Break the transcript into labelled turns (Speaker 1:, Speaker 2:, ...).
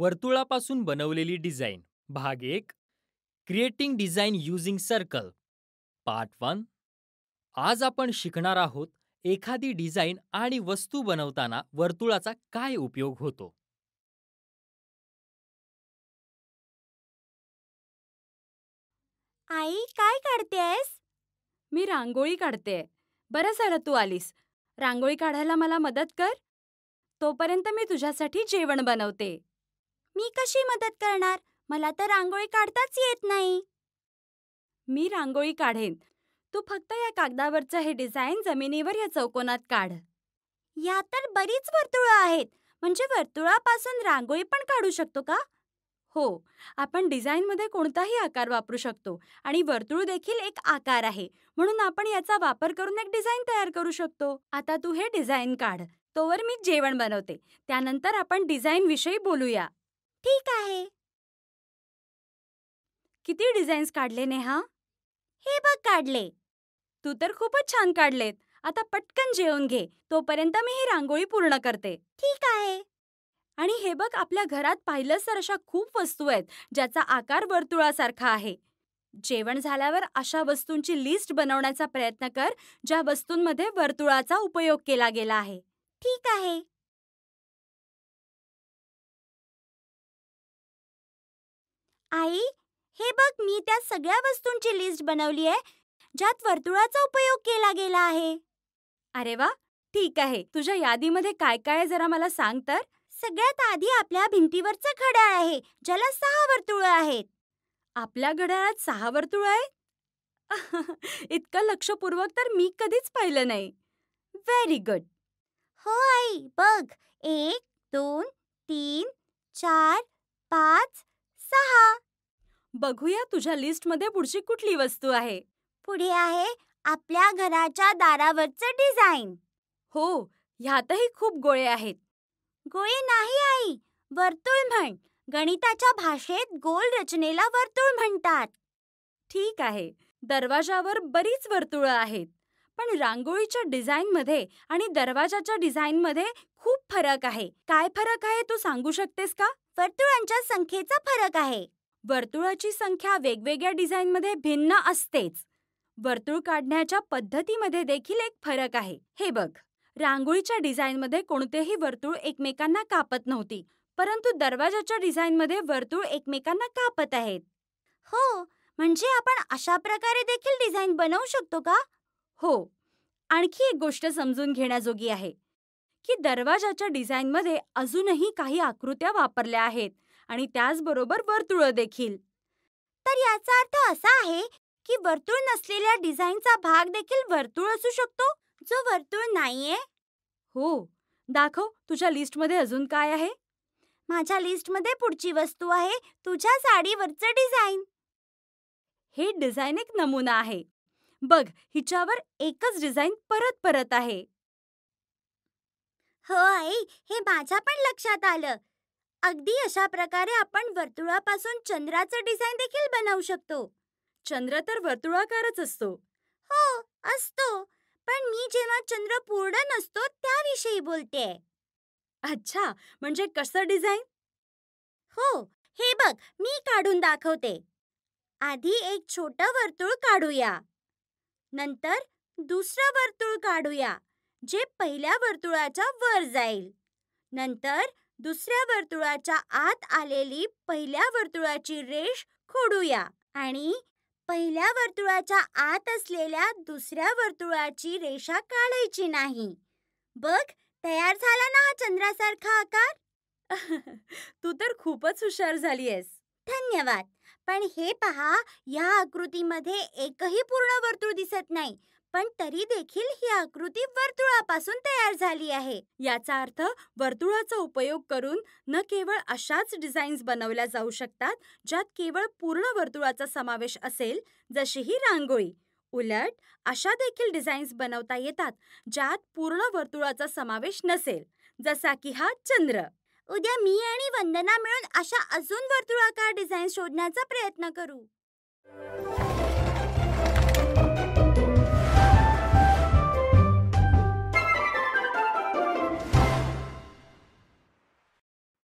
Speaker 1: वर्तुळापासून बनवलेली डिझाईन भाग एक creating design using circle part one आज आपण शिकणार आहोत एखादी डिझाईन आणि वस्तू बनवताना वर्तुळाचा काय उपयोग होतो आई काय काढतेस मी रांगोळी काढते बरं झालं तू आलीस रांगोळी काढायला मला मदत कर तोपर्यंत मी तुझ्यासाठी जेवण बनवते मी कशी मदत करणार मला तर रांगोळी काढताच येत नाही मी रांगोळी काढेन तू फक्त या कागदावरचं हे डिझाईन जमिनीवर या चौकोनात काढ या तर बरीच वर्तुळं आहेत म्हणजे वर्तुळापासून रांगोळी पण काढू शकतो का हो आपण डिझाईनमध्ये कोणताही आकार वापरू शकतो आणि वर्तुळ देखील एक आकार आहे म्हणून आपण याचा वापर करून एक डिझाईन तयार करू शकतो आता तू हे डिझाईन काढ तोवर मी जेवण बनवते त्यानंतर आपण डिझाईनविषयी बोलूया ठीक आहे किती डिझाईन्स काढले नेहा हे बघ काढले तू तर खूपच छान काढलेत आता पटकन जेवून घे तोपर्यंत मी ही रांगोळी पूर्ण करते ठीक आहे आणि हे बघ आपल्या घरात पाहिलंस तर अशा खूप वस्तू आहेत ज्याचा आकार वर्तुळासारखा आहे जेवण झाल्यावर अशा वस्तूंची लिस्ट बनवण्याचा प्रयत्न कर ज्या वस्तूंमध्ये वर्तुळाचा उपयोग केला गेला आहे ठीक आहे आई हे बघ मी त्या सगळ्या वस्तूंची लिस्ट बनवली आहे ज्यात वर्तुळाचा उपयोग केला गेला आहे अरे वा ठीक आहे तुझ्या यादीमध्ये काय काय जरा मला सांग तर सगळ्यात आधी आपल्या भिंतीवरचा घड्याळ आहे ज्याला सहा वर्तुळ आहेत आपल्या घड्याळात सहा वर्तुळ आहे इतकं लक्षपूर्वक तर मी कधीच पाहिलं नाही व्हेरी गुड हो आई बघ एक दोन तीन चार पाच सहा बघूया तुझ्या लिस्टमध्ये पुढची कुठली वस्तू आहे पुढे आहे आपल्या घराच्या दारावरचं डिझाईन हो ह्यातही खूप गोळे आहेत गोळे नाही आई वर्तुळ म्हण गणिताच्या भाषेत गोल रचनेला वर्तुळ म्हणतात ठीक आहे दरवाजावर बरीच वर्तुळं आहेत पण रांगोळीच्या डिझाईनमध्ये आणि दरवाजाच्या डिझाईनमध्ये खूप फरक आहे काय फरक आहे तू सांगू शकतेस का वर्तुळांच्या संख्येचा फरक आहे वर्तुळाची संख्या वेगवेगळ्या डिझाईनमध्ये भिन्न असतेच वर्तुळ काढण्याच्या पद्धतीमध्ये देखील एक फरक आहे हे बघ रांगोळीच्या डिझाईनमध्ये कोणतेही वर्तुळ एकमेकांना कापत नव्हती परंतु दरवाजाच्या डिझाईनमध्ये वर्तुळ एकमेकांना कापत आहेत हो म्हणजे आपण अशा प्रकारे देखील डिझाईन बनवू शकतो का हो आणखी एक गोष्ट समजून घेण्याजोगी आहे की दरवाजाच्या डिझाईनमध्ये अजूनही काही आकृत्या वापरल्या आहेत आणि त्याचबरोबर वर्तुळ देखील तर याचा अर्थ असा आहे की वर्तुळ नसलेल्या डिझाईनचा भाग देखील वर्तुळ असू शकतो जो वर्तुळ नाहीये हो दाखव तुझ्या लिस्टमध्ये अजून काय आहे माझ्या लिस्टमध्ये पुढची वस्तू आहे तुझ्या साडीवरचं डिझाईन हे डिझाईन एक नमुना आहे बघ हिच्यावर एकच डिझाईन परत परत आहे होय हे माझ्या पण लक्षात आलं अगदी अशा प्रकारे आपण वर्तुळापासून चंद्राचं डिझाईन देखील बनवू शकतो चंद्र तर वर्तुळाकारच असतो हो असतो पण मी जेव्हा चंद्र पूर्ण नसतो त्याविषयी बोलते अच्छा म्हणजे कसं डिझाईन हो हे बघ मी काढून दाखवते आधी एक छोटं वर्तुळ काढूया नंतर दुसरं वर्तुळ काढूया जे पहिल्या वर्तुळाच्या वर जाईल नंतर दुसऱ्या वर्तुळाच्या आत आलेली पहिल्या वर्तुळाची रेष खोडूया आणि पहिल्या वर्तुळाच्या आत असलेल्या दुसऱ्या वर्तुळाची रेषा काढायची नाही बघ तयार झाला ना हा चंद्रासारखा आकार तू तर खूपच हुशार झाली आहेस धन्यवाद पण हे पहा या आकृतीमध्ये एकही पूर्ण वर्तुळ दिसत नाही पण तरी देखील ही आकृती वर्तुळापासून तयार झाली आहे याचा अर्थ वर्तुळाचा उपयोग करून न केवळ अशाच डिझाईन्स बनवल्या जाऊ शकतात ज्यात केवळ पूर्ण वर्तुळाचा समावेश असेल जशी ही रांगोळी उलट अशा देखील डिझाईन्स बनवता येतात ज्यात पूर्ण वर्तुळाचा समावेश नसेल जसा की हा चंद्र उद्या मी आणि वंदना मिळून अशा अजून वर्तुळाकार डिझाईन शोधण्याचा प्रयत्न करू